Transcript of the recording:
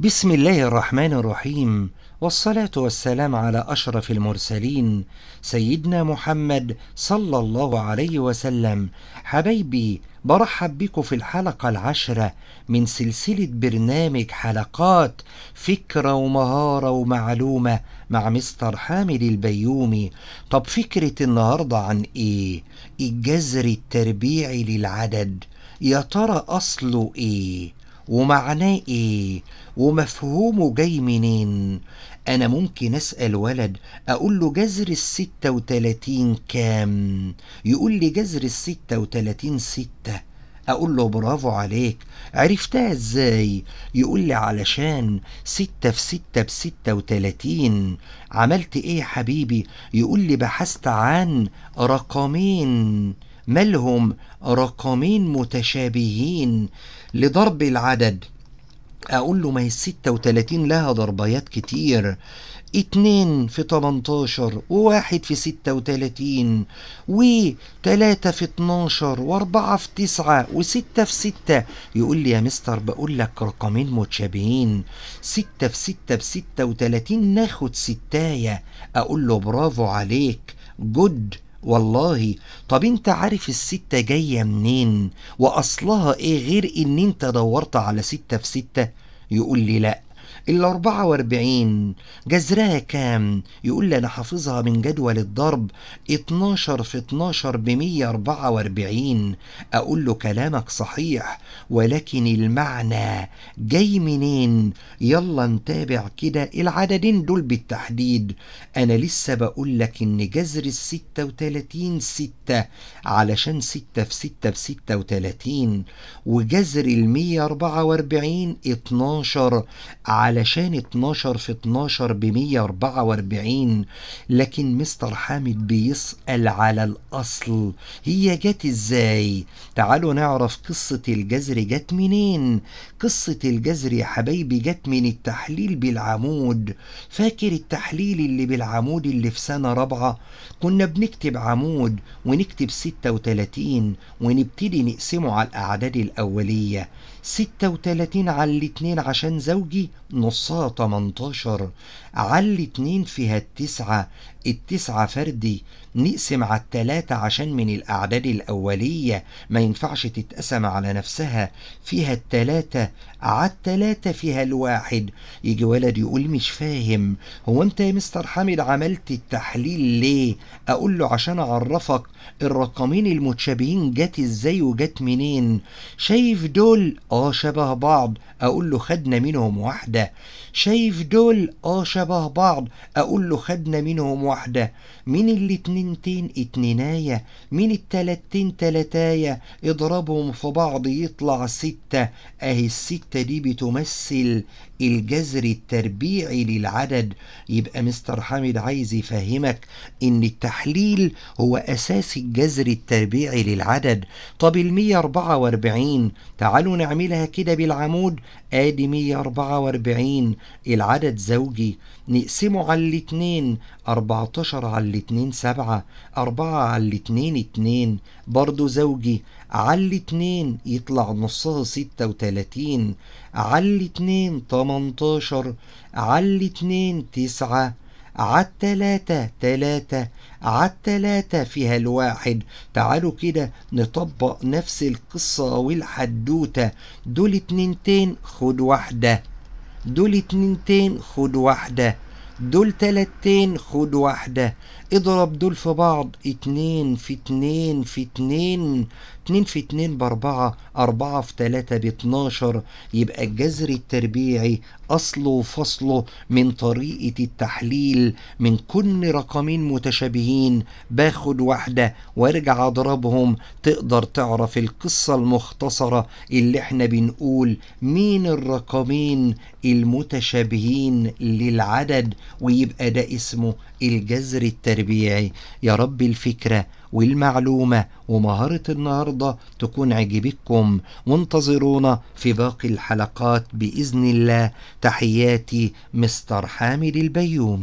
بسم الله الرحمن الرحيم والصلاة والسلام على أشرف المرسلين سيدنا محمد صلى الله عليه وسلم حبايبي برحب بكم في الحلقة العشرة من سلسلة برنامج حلقات فكرة ومهارة ومعلومة مع مستر حامد البيومي طب فكرة النهاردة عن إيه؟ الجذر التربيعي للعدد يا ترى أصله إيه؟ ومعناه ايه ومفهومه جاي منين انا ممكن اسال ولد اقول له جذر الستة وتلاتين كام يقول لي جذر الستة وتلاتين ستة اقول له برافو عليك عرفتها ازاي يقول لي علشان ستة في ستة بستة وتلاتين عملت ايه يا حبيبي يقول لي بحثت عن رقمين ملهم رقمين متشابهين لضرب العدد اقول له ما هي 36 لها ضربيات كتير اتنين في تمنتاشر وواحد في ستة وتلاتين وتلاتة في اتناشر واربعة في تسعة وستة في ستة يقول لي يا مستر بقول لك رقمين متشابهين ستة في في بستة وتلاتين ناخد ستاية اقول له برافو عليك جود والله طب انت عارف الستة جاية منين وأصلها ايه غير ان انت دورت على ستة في ستة يقول لي لأ إلا 44 جذرها كام يقول لي أنا حافظها من جدول الضرب 12 في 12 ب 144 أقول له كلامك صحيح ولكن المعنى جاي منين يلا نتابع كده العددين دول بالتحديد أنا لسه بقول لك إن جذر ال 36 6 علشان 6 في 6 ب 36 وجذر ال 144 12 علشان 12 في 12 ب 144 لكن مستر حامد بيسأل على الأصل هي جت إزاي؟ تعالوا نعرف قصة الجزر جت منين؟ قصة الجزر يا حبايبي جت من التحليل بالعمود فاكر التحليل اللي بالعمود اللي في سنة رابعة؟ كنا بنكتب عمود ونكتب 36 ونبتدي نقسمه على الأعداد الأولية 36 على الاتنين عشان زوجي نصها 18 علي 2 فيها التسعة التسعة فردي نقسم على التلاتة عشان من الأعداد الأولية ما ينفعش تتقسم على نفسها فيها التلاتة على التلاتة فيها الواحد يجي ولد يقول مش فاهم هو أنت يا مستر حامد عملت التحليل ليه أقول له عشان أعرفك الرقمين المتشابهين جت إزاي وجت منين شايف دول آه شبه بعض أقول له خدنا منهم واحدة واحدة شايف دول اه شبه بعض اقول له خدنا منهم واحدة من الاتنينتين اتنيناية من التلاتين تلاتاية اضربهم في بعض يطلع ستة اهي الستة دي بتمثل الجذر التربيعي للعدد يبقى مستر حامد عايز يفهمك ان التحليل هو اساس الجذر التربيعي للعدد طب ال 144 تعالوا نعملها كده بالعمود ادي 144 أربعين العدد زوجي نقسمه على الاتنين أربعتاشر على الاتنين سبعة أربعة على الاتنين اتنين برضو زوجي على الاتنين يطلع نصها ستة وتلاتين على الاتنين تمنتاشر على الاتنين تسعة التلاتة تلاتة على التلاتة فيها الواحد تعالوا كده نطبق نفس القصة والحدوتة دول اتنينتين خد واحدة دول اتنين خد واحدة دول تلاتين خد واحدة اضرب دول في بعض اتنين في اتنين في اتنين اتنين في اتنين باربعة اربعة في تلاتة باتناشر يبقى الجذر التربيعي اصله وفصله من طريقة التحليل من كل رقمين متشابهين باخد واحدة وارجع اضربهم تقدر تعرف القصة المختصرة اللي احنا بنقول مين الرقمين المتشابهين للعدد ويبقى ده اسمه الجذر التربيعي يا رب الفكرة والمعلومة ومهارة النهاردة تكون عجبتكم وانتظرونا في باقي الحلقات بإذن الله تحياتي مستر حامد البيومي